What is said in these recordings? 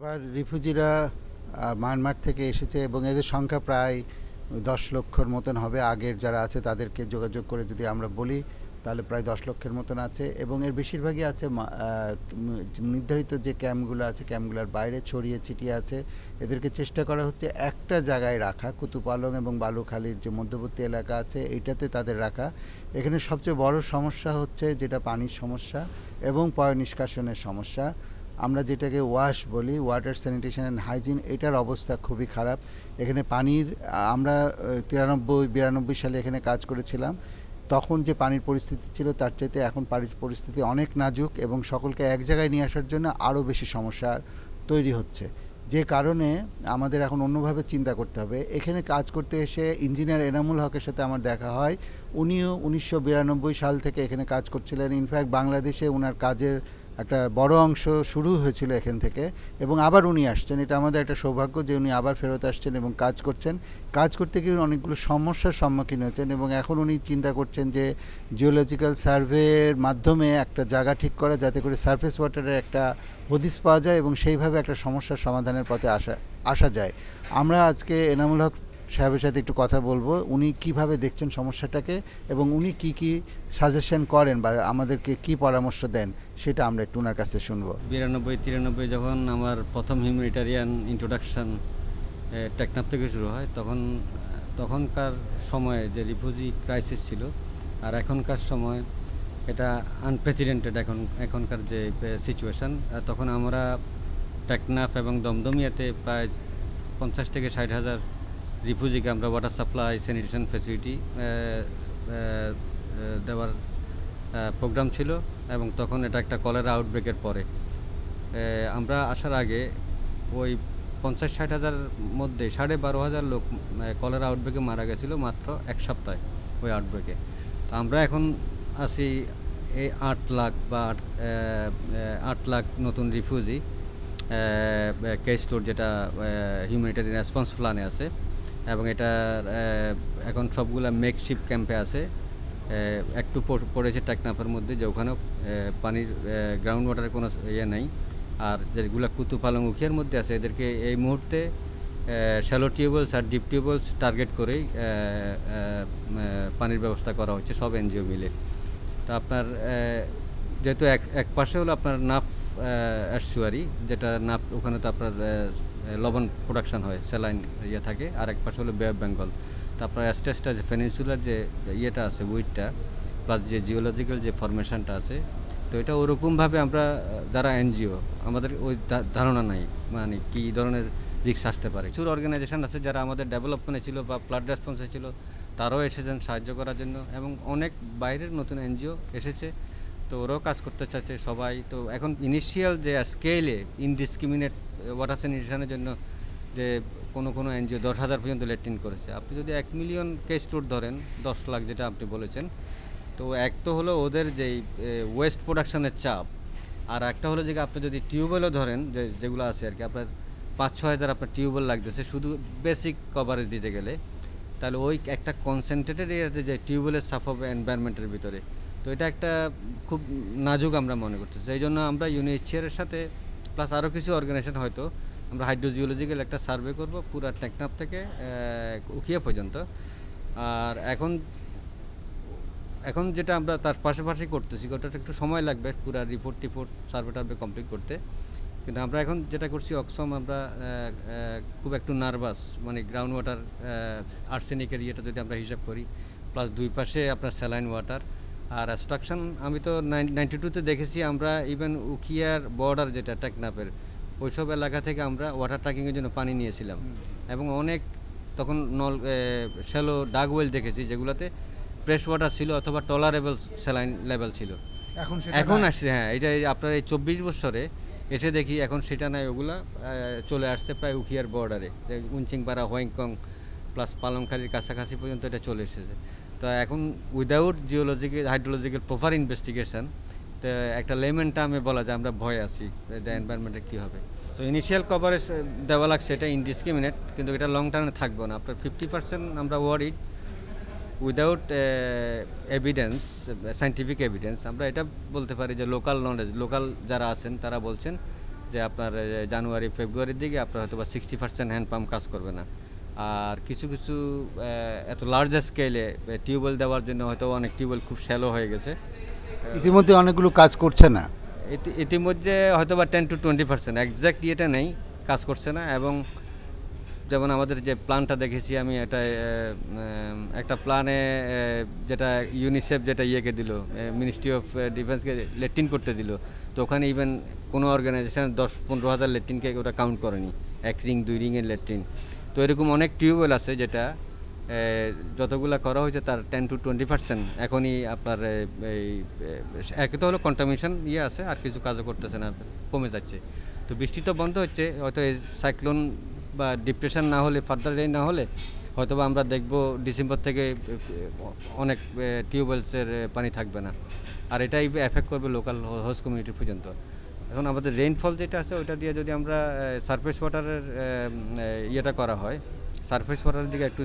এবার রিফিউজিরা মায়ানমার থেকে এসেছে এবং এদের সংখ্যা প্রায় দশ লক্ষর মতন হবে আগের যারা আছে তাদেরকে যোগাযোগ করে যদি আমরা বলি তাহলে প্রায় দশ লক্ষের মতন আছে এবং এর বেশিরভাগই আছে নির্ধারিত যে ক্যাম্পগুলো আছে ক্যাম্পগুলোর বাইরে ছড়িয়ে ছিটিয়ে আছে এদেরকে চেষ্টা করা হচ্ছে একটা জায়গায় রাখা কুতুপালং এবং বালুখালির যে মধ্যবর্তী এলাকা আছে এইটাতে তাদের রাখা এখানে সবচেয়ে বড় সমস্যা হচ্ছে যেটা পানির সমস্যা এবং পয় নিষ্কাশনের সমস্যা আমরা যেটাকে ওয়াশ বলি ওয়াটার স্যানিটেশন অ্যান্ড হাইজিন এটার অবস্থা খুবই খারাপ এখানে পানির আমরা তিরানব্বই বিরানব্বই সালে এখানে কাজ করেছিলাম তখন যে পানির পরিস্থিতি ছিল তার চাইতে এখন পানির পরিস্থিতি অনেক নাজুক এবং সকলকে এক জায়গায় নিয়ে আসার জন্য আরও বেশি সমস্যা তৈরি হচ্ছে যে কারণে আমাদের এখন অন্যভাবে চিন্তা করতে হবে এখানে কাজ করতে এসে ইঞ্জিনিয়ার এনামুল হকের সাথে আমার দেখা হয় উনিও উনিশশো সাল থেকে এখানে কাজ করছিলেন ইনফ্যাক্ট বাংলাদেশে ওনার কাজের একটা বড় অংশ শুরু হয়েছিল এখান থেকে এবং আবার উনি আসছেন এটা আমাদের একটা সৌভাগ্য যে উনি আবার ফেরত আসছেন এবং কাজ করছেন কাজ করতে গিয়ে অনেকগুলো সমস্যার সম্মুখীন হয়েছেন এবং এখন উনি চিন্তা করছেন যে জিওলজিক্যাল সার্ভের মাধ্যমে একটা জায়গা ঠিক করা যাতে করে সারফেস ওয়াটারের একটা হদিস পাওয়া যায় এবং সেইভাবে একটা সমস্যার সমাধানের পথে আসা আসা যায় আমরা আজকে এনামুল হক সাহেবের সাথে একটু কথা বলবো উনি কিভাবে দেখছেন সমস্যাটাকে এবং উনি কি কি সাজেশন করেন বা আমাদেরকে কি পরামর্শ দেন সেটা আমরা একটু ওনার কাছে শুনবো বিরানব্বই তিরানব্বই যখন আমার প্রথম হিউম্যানিটারিয়ান ইন্ট্রোডাকশান টেকনাপ থেকে শুরু হয় তখন তখনকার সময়ে যে রিফিউজি ক্রাইসিস ছিল আর এখনকার সময় এটা আনপ্রেসিডেন্টেড এখন এখনকার যে সিচুয়েশান তখন আমরা টেকনাফ এবং দমদমিয়াতে প্রায় পঞ্চাশ থেকে ষাট হাজার রিফিউজি আমরা ওয়াটার সাপ্লাই স্যানিটেশন ফ্যাসিলিটি দেওয়ার প্রোগ্রাম ছিল এবং তখন এটা একটা কলের আউটব্রেকের পরে আমরা আসার আগে ওই পঞ্চাশ ষাট হাজার মধ্যে সাড়ে বারো হাজার লোক কলের আউটব্রেকে মারা গেছিলো মাত্র এক সপ্তাহে ওই আউটব্রেকে তো আমরা এখন আছি এই আট লাখ বা আট লাখ নতুন রিফিউজি কেস লোড যেটা হিউম্যানিটারি রেসপন্স প্ল্যানে আছে এবং এটার এখন সবগুলা মেকশিপ ক্যাম্পে আছে একটু পড়েছে টেকনাফের মধ্যে যে ওখানেও পানির গ্রাউন্ড ওয়াটারের কোনো ইয়ে নাই আর যেগুলো পালং উখিয়ার মধ্যে আছে এদেরকে এই মুহূর্তে শ্যালো টিউবওয়েলস আর ডিপ টিউবওয়েলস টার্গেট করেই পানির ব্যবস্থা করা হচ্ছে সব এনজিও মিলে তো আপনার যেহেতু এক এক পাশে হলো আপনার নাফ অ্যাসুয়ারি যেটা নাফ ওখানে তো আপনার লবণ প্রোডাকশান হয় স্যালাইন ইয়ে থাকে আর এক পাশে হলো বে বেঙ্গল তারপর অ্যাস্টেসটা যে ফেনিসুলার যে ইয়েটা আছে উইডটা প্লাস যে জিওলজিক্যাল যে ফরমেশনটা আছে তো এটা ওরকমভাবে আমরা যারা এনজিও আমাদের ওই ধারণা নাই মানে কী ধরনের রিক্স আসতে পারে প্রচুর অর্গানাইজেশন আছে যারা আমাদের ডেভেলপমেন্টে ছিল বা ব্লাড রেসপন্সে ছিল তারাও এসেছেন সাহায্য করার জন্য এবং অনেক বাইরের নতুন এনজিও এসেছে তো ওরাও কাজ করতে চাচ্ছে সবাই তো এখন ইনিশিয়াল যে স্কেলে ইনডিসক্রিমিনেট ওয়াটার স্যানিটেশনের জন্য যে কোনো কোনো এনজিও দশ হাজার পর্যন্ত ল্যাট্রিন করেছে আপনি যদি এক মিলিয়ন কেস লোড ধরেন দশ লাখ যেটা আপনি বলেছেন তো এক তো হলো ওদের যেই ওয়েস্ট প্রোডাকশানের চাপ আর একটা হলো যে আপনি যদি টিউবওয়েলও ধরেন যে যেগুলো আছে আর কি আপনার পাঁচ ছ হাজার আপনার টিউবওয়েল লাগতেছে শুধু বেসিক কভারেজ দিতে গেলে তাহলে ওই একটা কনসেনট্রেটেড এরিয়াতে যে টিউবওয়েলের সাফ হবে এনভায়রনমেন্টের ভিতরে তো এটা একটা খুব নাজুক আমরা মনে করতেছি সেই জন্য আমরা ইউনিট সাথে প্লাস আরও কিছু অর্গানাইজেশন হয়তো আমরা হাইড্রোজিওলজিক্যাল একটা সার্ভে করব পুরো টেকনাপ থেকে উকিয়া পর্যন্ত আর এখন এখন যেটা আমরা তার পাশাপাশি করতেছি ওটাতে একটু সময় লাগবে পুরা রিপোর্ট টিপোর্ট সার্ভে টার্ভে কমপ্লিট করতে কিন্তু আমরা এখন যেটা করছি অক্সম আমরা খুব একটু নার্ভাস মানে গ্রাউন্ড ওয়াটার আর্সেনিকের ইয়েটা যদি আমরা হিসাব করি প্লাস দুই পাশে আপনার স্যালাইন ওয়াটার আর স্ট্রাকশন আমি তো নাইনটি টুতে দেখেছি আমরা ইভেন উকিয়ার বর্ডার যেটা টেকনাপের ওইসব এলাকা থেকে আমরা ওয়াটার ট্র্যাকিংয়ের জন্য পানি নিয়েছিলাম এবং অনেক তখন নল শ্যালো ডাগ ওয়েল দেখেছি যেগুলোতে ফ্রেশ ওয়াটার ছিল অথবা টলারেবল স্যালাইন লেভেল ছিল এখন এখন আসছে হ্যাঁ এটা আপনার এই চব্বিশ বছরে এসে দেখি এখন সেটা নাই ওগুলা চলে আসছে প্রায় উখিয়ার বর্ডারে উঞ্চিংপাড়া হোয়াইংকং প্লাস পালংখালির কাছাকাছি পর্যন্ত এটা চলে এসেছে তো এখন without geological hydrological proper investigation তো একটা লেমেন টার্মে বলা যায় আমরা ভয় আছি দ্য এনভায়রনমেন্টে কী হবে সো ইনিশিয়াল কভারেজ দেওয়া লাগছে এটা ইনডিসক্রিমিনেট কিন্তু এটা লং টার্মে থাকবে না আপনার ফিফটি পার্সেন্ট আমরা worried without evidence scientific evidence আমরা এটা বলতে পারি যে লোকাল নলেজ লোকাল যারা আছেন তারা বলছেন যে আপনার জানুয়ারি ফেব্রুয়ারির দিকে আপনার হয়তো বা সিক্সটি পার্সেন্ট হ্যান্ড পাম্প কাজ করবে না আর কিছু কিছু এত লার্জ স্কেলে টিউবওয়েল দেওয়ার জন্য হয়তো অনেক টিউবওয়েল খুব শ্যালো হয়ে গেছে ইতিমধ্যে অনেকগুলো কাজ করছে না ইতিমধ্যে হয়তো বা ten to twenty percent exact ইয়েটা নেই কাজ করছে না এবং যেমন আমাদের যে প্ল্যানটা দেখেছি আমি এটা একটা প্ল্যানে যেটা ইউনিসেফ যেটা ইয়েকে দিল মিনিস্ট্রি অফ ডিফেন্সকে লেট্রিন করতে দিল তো ওখানে ইভেন কোনো অর্গানাইজেশন দশ পনেরো হাজার লেট্রিনকে ওটা কাউন্ট করেনি এক রিং দুই রিংয়ের লেট্রিন তো এরকম অনেক টিউবওয়েল আছে যেটা যতগুলো করা হয়েছে তার টেন টু টোয়েন্টি পার্সেন্ট এখনই আপনার এই একে তো হলো কন্টামিনেশন ইয়ে আছে আর কিছু কাজও করতেছে না কমে যাচ্ছে তো বৃষ্টি তো বন্ধ হচ্ছে হয়তো এই সাইক্লোন বা ডিপ্রেশন না হলে ফার্দার রেইন না হলে হয়তো বা আমরা দেখব ডিসেম্বর থেকে অনেক টিউবওয়েলসের পানি থাকবে না আর এটাই এফেক্ট করবে লোকাল হোস্ট কমিউনিটি পর্যন্ত এখন আমাদের রেইনফল যেটা আছে ওইটা দিয়ে যদি আমরা সারফেস ওয়াটারের ইয়েটা করা হয় সারফেস ওয়াটারের দিকে একটু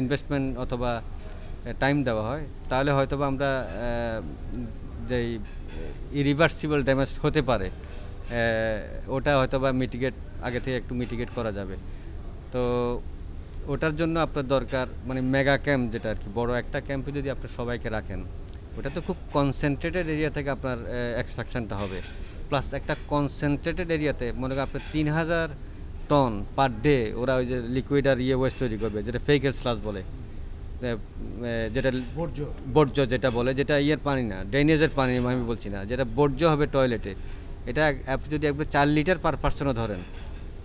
ইনভেস্টমেন্ট অথবা টাইম দেওয়া হয় তাহলে হয়তো বা আমরা যে ইরিভার্সিবল ড্যামেজ হতে পারে ওটা হয়তো বা মিটিগেট আগে থেকে একটু মিটিগেট করা যাবে তো ওটার জন্য আপনার দরকার মানে মেগা ক্যাম্প যেটা আর কি বড় একটা ক্যাম্পে যদি আপনার সবাইকে রাখেন ওটা তো খুব কনসেন্ট্রেটেড এরিয়া থেকে আপনার এক্সট্রাকশনটা হবে প্লাস একটা কনসেন্ট্রেটেড এরিয়াতে মনে করেন আপনি তিন হাজার টন পার ডে ওরা ওই যে লিকুইড আর ইয়ে ওয়েস্ট তৈরি করবে যেটা ফেকের স্লাস বলে যেটা বর্জ্য বর্জ্য যেটা বলে যেটা ইয়ের পানি না ড্রেনেজের পানি আমি বলছি না যেটা বর্জ্য হবে টয়লেটে এটা আপনি যদি একবার চার লিটার পার পার্সনও ধরেন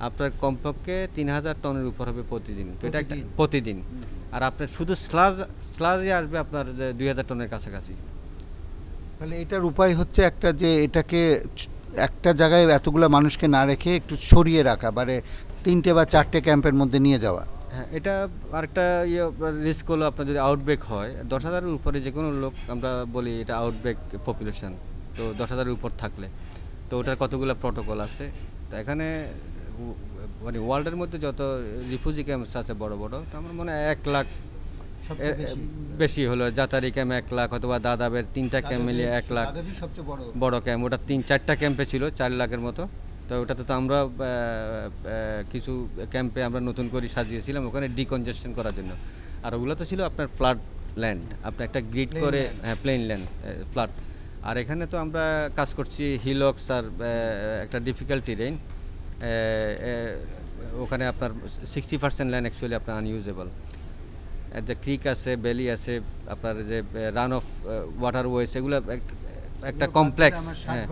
আপনার কমপক্ষে তিন হাজার টনের উপর হবে প্রতিদিন তো এটা একটা প্রতিদিন আর আপনার শুধু স্লাজ স্লাজই আসবে আপনার দুই হাজার টনের কাছাকাছি তাহলে এটার উপায় হচ্ছে একটা যে এটাকে একটা জায়গায় এতগুলো মানুষকে না রেখে একটু সরিয়ে রাখা মানে তিনটে বা চারটে ক্যাম্পের মধ্যে নিয়ে যাওয়া হ্যাঁ এটা আরেকটা ইয়ে রিস্ক হলো আপনার যদি আউটব্রেক হয় দশ হাজারের উপরে যে কোনো লোক আমরা বলি এটা আউটব্রেক পপুলেশান তো দশ হাজারের উপর থাকলে তো ওটার কতগুলো প্রটোকল আছে তো এখানে মানে ওয়ার্ল্ডের মধ্যে যত রিফিউজি ক্যাম্পস আছে বড় বড় তো আমার মনে হয় এক লাখ বেশি হলো জাতারি ক্যাম্প এক লাখ অথবা দাদাবের তিনটা ক্যাম্প মিলিয়ে এক লাখ বড় ক্যাম্প ওটা তিন চারটা ক্যাম্পে ছিল চার লাখের মতো তো ওটাতে তো আমরা কিছু ক্যাম্পে আমরা নতুন করে সাজিয়েছিলাম ওখানে ডিকনজেশন করার জন্য আর ওগুলো তো ছিল আপনার ফ্ল্যাট ল্যান্ড আপনি একটা গ্রিড করে হ্যাঁ প্লেন ল্যান্ড ফ্ল্যাট আর এখানে তো আমরা কাজ করছি হিলক্স আর একটা ডিফিকাল্টি রেঞ্জ ওখানে আপনার সিক্সটি পার্সেন্ট ল্যান্ড অ্যাকচুয়ালি আপনার আনইউজেবল যে ক্রিক আছে বেলি আছে আপনার যে রান অফ ওয়াটার ওয়েস এগুলো একটা কমপ্লেক্স হ্যাঁ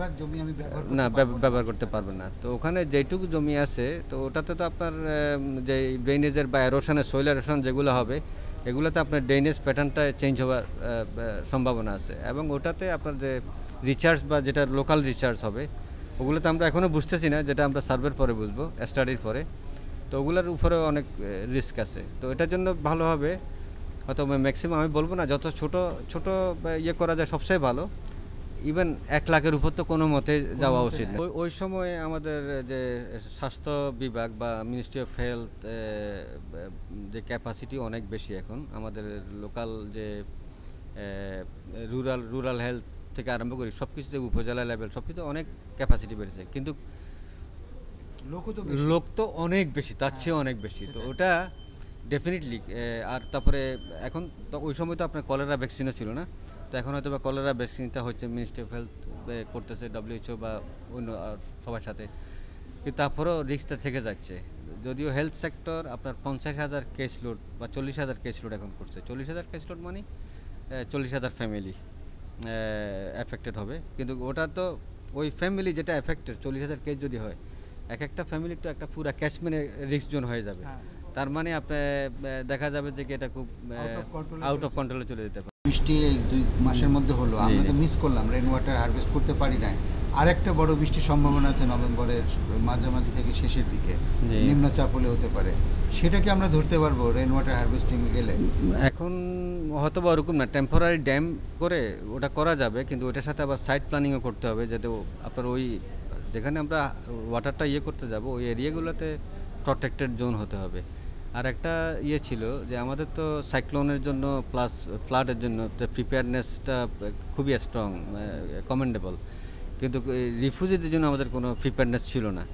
না ব্যবহার করতে পারবে না তো ওখানে যেটুকু জমি আছে তো ওটাতে তো আপনার যে ড্রেনেজের বা এরোশনের সয়েল এরোশন যেগুলো হবে এগুলোতে আপনার ড্রেনেজ প্যাটার্নটা চেঞ্জ হওয়ার সম্ভাবনা আছে এবং ওটাতে আপনার যে রিচার্জ বা যেটা লোকাল রিচার্জ হবে ওগুলো তো আমরা এখনও বুঝতেছি না যেটা আমরা সার্ভের পরে বুঝবো স্টাডির পরে তো ওগুলোর উপরে অনেক রিস্ক আছে তো এটার জন্য ভালো হবে হয়তো ম্যাক্সিমাম আমি বলবো না যত ছোট ছোট ইয়ে করা যায় সবচেয়ে ভালো ইভেন এক লাখের উপর তো কোনো মতে যাওয়া উচিত ওই ওই সময়ে আমাদের যে স্বাস্থ্য বিভাগ বা মিনিস্ট্রি অফ হেলথ যে ক্যাপাসিটি অনেক বেশি এখন আমাদের লোকাল যে রুরাল রুরাল হেলথ থেকে আরম্ভ করি সব কিছুতে উপজেলা লেভেল সব কিছুতে অনেক ক্যাপাসিটি বেড়েছে কিন্তু লোক তো অনেক বেশি তার চেয়ে হ্যাঁ, অনেক বেশি তো ওটা ডেফিনেটলি আর তারপরে এখন তো ওই সময় তো আপনার কলেরা ভ্যাকসিনও ছিল না তো এখন হয়তো বা কলেরা ভ্যাকসিনটা হচ্ছে মিনিস্ট্রি অফ হেলথ করতেছে ডাব্লিউএইচও বা অন্য সবার সাথে কিন্তু তারপরেও রিক্সটা থেকে যাচ্ছে যদিও হেলথ সেক্টর আপনার পঞ্চাশ হাজার কেস লোড বা চল্লিশ হাজার কেস লোড এখন করছে চল্লিশ হাজার কেস লোড মানে চল্লিশ হাজার ফ্যামিলি অ্যাফেক্টেড হবে কিন্তু ওটা তো ওই ফ্যামিলি যেটা অ্যাফেক্টেড চল্লিশ হাজার কেস যদি হয় এক একটা ফ্যামিলি তো একটা পুরা ক্যাশমেন্টের রিস্ক জোন হয়ে যাবে হ্যাঁ। তার মানে আপনি দেখা যাবে যে এটা খুব আউট অফ কন্ট্রোলে চলে যেতে পারে বৃষ্টি এই দুই মাসের মধ্যে হলো আমরা তো মিস করলাম রেন ওয়াটার হারভেস্ট করতে পারি নাই আরেকটা বড় বৃষ্টির সম্ভাবনা আছে নভেম্বরের মাঝামাঝি থেকে শেষের দিকে নিম্নচাপ হলে হতে পারে সেটাকে আমরা ধরতে পারবো রেন ওয়াটার হারভেস্টিং গেলে এখন হয়তো বা ওরকম না টেম্পোরারি ড্যাম করে ওটা করা যাবে কিন্তু ওটার সাথে আবার সাইট প্ল্যানিংও করতে হবে যাতে আপনার ওই যেখানে আমরা ওয়াটারটা ইয়ে করতে যাব ওই এরিয়াগুলোতে প্রটেক্টেড জোন হতে হবে আর একটা ইয়ে ছিল যে আমাদের তো সাইক্লোনের জন্য প্লাস ফ্লাডের জন্য প্রিপেয়ারনেসটা খুবই স্ট্রং কমেন্ডেবল মানে কিন্তু রিফিউজিদের জন্য আমাদের কোনো প্রিপেয়ারনেস ছিল না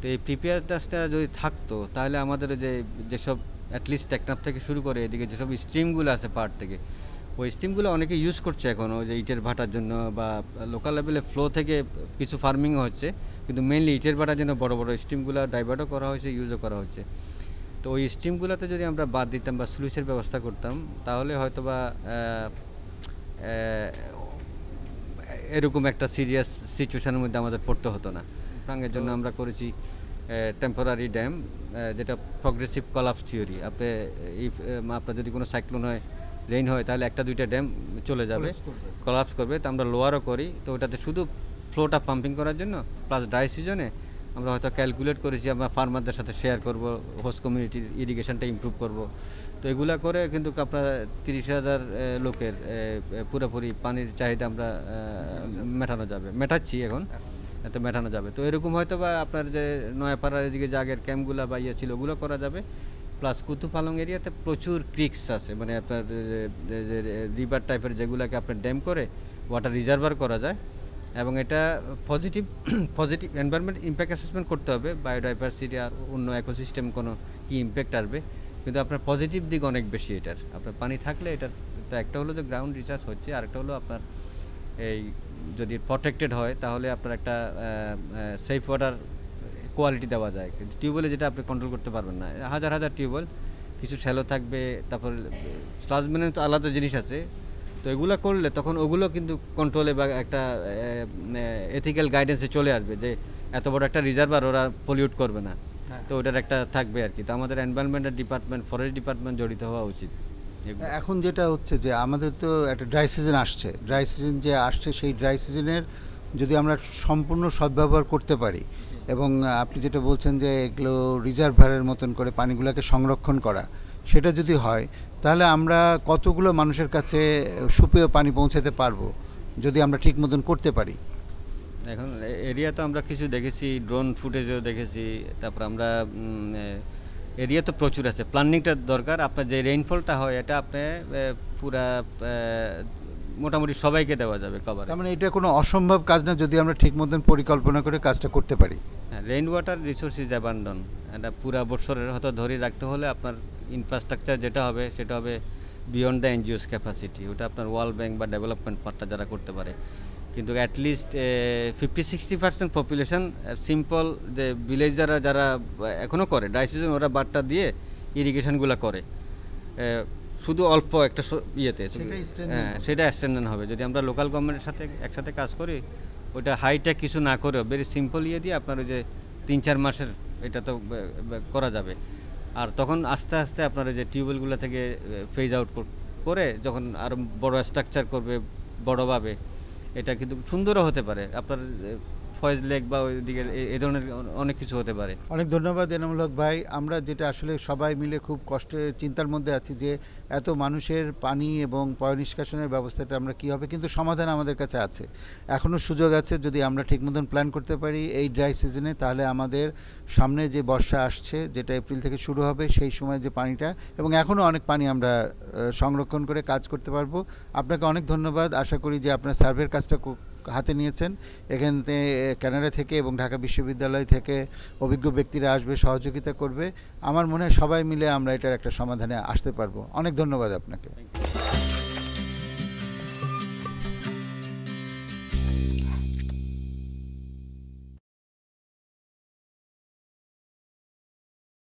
তো এই প্রিপেয়ারনেসটা যদি থাকতো তাহলে আমাদের যে যেসব অ্যাটলিস্ট টেকনাপ থেকে শুরু করে এদিকে যেসব স্ট্রিমগুলো আছে পার্ট থেকে ওই স্টিমগুলো অনেকে ইউজ করছে এখনও যে ইটের ভাটার জন্য বা লোকাল লেভেলে ফ্লো থেকে কিছু ফার্মিংও হচ্ছে কিন্তু মেনলি ইটের ভাটার জন্য বড় বড় স্টিমগুলো ডাইভার্টও করা হয়েছে ইউজও করা হচ্ছে তো ওই স্টিমগুলোতে যদি আমরা বাদ দিতাম বা স্লুইসের ব্যবস্থা করতাম তাহলে হয়তো বা এরকম একটা সিরিয়াস সিচুয়েশনের মধ্যে আমাদের পড়তে হতো না প্রাঙ্গের জন্য আমরা করেছি টেম্পোরারি ড্যাম যেটা প্রগ্রেসিভ কলাপস থিওরি আপনি ইফ আপনার যদি কোনো সাইক্লোন হয় রেইন হয় তাহলে একটা দুইটা ড্যাম চলে যাবে কলাপস করবে তো আমরা লোয়ারও করি তো ওটাতে শুধু ফ্লোটা পাম্পিং করার জন্য প্লাস ড্রাই সিজনে আমরা হয়তো ক্যালকুলেট করেছি আমরা ফার্মারদের সাথে শেয়ার করব হোস্ট কমিউনিটির ইরিগেশনটা ইম্প্রুভ করব তো এগুলা করে কিন্তু আপনার তিরিশ হাজার লোকের পুরোপুরি পানির চাহিদা আমরা মেটানো যাবে মেটাচ্ছি এখন তো মেটানো যাবে তো এরকম হয়তো বা আপনার যে নয়াপাড়ার এদিকে যে আগের ক্যাম্পগুলো বা ইয়ে ছিল ওগুলো করা যাবে প্লাস কুতুপালং এরিয়াতে প্রচুর ক্রিক্স আছে মানে আপনার রিভার টাইপের যেগুলোকে আপনার ড্যাম করে ওয়াটার রিজার্ভার করা যায় এবং এটা positive positive environment impact assessment করতে হবে বায়োডাইভার্সিটি আর অন্য ইকোসিস্টেম কোনো কী ইম্প্যাক্ট আসবে কিন্তু আপনার পজিটিভ দিক অনেক বেশি এটার আপনার পানি থাকলে এটার তো একটা হলো যে গ্রাউন্ড রিচার্জ হচ্ছে আরেকটা হলো আপনার এই যদি প্রোটেক্টেড হয় তাহলে আপনার একটা সেফ ওয়াটার কোয়ালিটি দেওয়া যায় কিন্তু টিউবওয়েলে যেটা আপনি কন্ট্রোল করতে পারবেন না হাজার হাজার টিউবওয়েল কিছু শ্যালো থাকবে তারপর স্লাজম্যানের তো আলাদা জিনিস আছে তো এগুলো করলে তখন ওগুলো কিন্তু কন্ট্রোলে বা একটা এথিক্যাল গাইডেন্সে চলে আসবে যে এত বড় একটা রিজার্ভার ওরা পলিউট করবে না হ্যাঁ। তো ওটার একটা থাকবে আর কি তো আমাদের এনভায়রনমেন্টের ডিপার্টমেন্ট ফরেস্ট ডিপার্টমেন্ট জড়িত হওয়া উচিত এখন যেটা হচ্ছে যে আমাদের তো একটা ড্রাই সিজন আসছে ড্রাই সিজন যে আসছে সেই ড্রাই সিজনের যদি আমরা সম্পূর্ণ সদ্ব্যবহার করতে পারি এবং আপনি যেটা বলছেন যে এগুলো রিজার্ভারের মতন করে পানিগুলোকে সংরক্ষণ করা সেটা যদি হয় তাহলে আমরা কতগুলো মানুষের কাছে সুপেয় পানি পৌঁছাতে পারবো যদি আমরা ঠিক মতন করতে পারি এখন এরিয়া তো আমরা কিছু দেখেছি ড্রোন ফুটেজও দেখেছি তারপর আমরা এরিয়া তো প্রচুর আছে প্ল্যানিংটা দরকার আপনার যে রেইনফলটা হয় এটা আপনি পুরা মোটামুটি সবাইকে দেওয়া যাবে কভার মানে এটা কোনো অসম্ভব কাজ না যদি আমরা ঠিক মতন পরিকল্পনা করে কাজটা করতে পারি হ্যাঁ rain water resource is abandon এটা পুরা বছরের হয়তো ধরে রাখতে হলে আপনার ইনফ্রাস্ট্রাকচার যেটা হবে সেটা হবে বিয়ন্ড দ্য এনজিওস ক্যাপাসিটি ওটা আপনার ওয়ার্ল্ড ব্যাংক বা ডেভেলপমেন্ট পার্টটা যারা করতে পারে কিন্তু at least fifty sixty percent population simple যে ভিলেজ যারা যারা এখনও করে ড্রাই সিজন ওরা বাটটা দিয়ে ইরিগেশনগুলো করে শুধু অল্প একটা ইয়েতে হ্যাঁ সেটা স্ট্যান্ডার্ড হবে যদি আমরা লোকাল গভর্নমেন্টের সাথে একসাথে কাজ করি ওটা হাইটা কিছু না করেও ভেরি সিম্পল ইয়ে দিয়ে আপনার ওই যে তিন চার মাসের এটা তো করা যাবে আর তখন আস্তে আস্তে আপনার যে টিউবওয়েলগুলো থেকে ফেজ আউট করে যখন আরও বড় স্ট্রাকচার করবে বড়োভাবে এটা কিন্তু সুন্দরও হতে পারে আপনার ফয়েজ লেক বা ওই দিকের এই ধরনের অনেক কিছু হতে পারে অনেক ধন্যবাদ এনামুল হক ভাই আমরা যেটা আসলে সবাই মিলে খুব কষ্টে চিন্তার মধ্যে আছি যে এত মানুষের পানি এবং পয় নিষ্কাশনের ব্যবস্থাটা আমরা কি হবে কিন্তু সমাধান আমাদের কাছে আছে এখনও সুযোগ আছে যদি আমরা ঠিক মতন প্ল্যান করতে পারি এই ড্রাই সিজনে তাহলে আমাদের সামনে যে বর্ষা আসছে যেটা এপ্রিল থেকে শুরু হবে সেই সময় যে পানিটা এবং এখনও অনেক পানি আমরা সংরক্ষণ করে কাজ করতে পারবো আপনাকে অনেক ধন্যবাদ আশা করি যে আপনার সার্ভের কাজটা হাতে নিয়েছেন এখান কানাডা থেকে এবং ঢাকা বিশ্ববিদ্যালয় থেকে অভিজ্ঞ ব্যক্তিরা আসবে সহযোগিতা করবে আমার মনে হয় সবাই মিলে আমরা এটার একটা সমাধানে আসতে পারবো অনেক ধন্যবাদ আপনাকে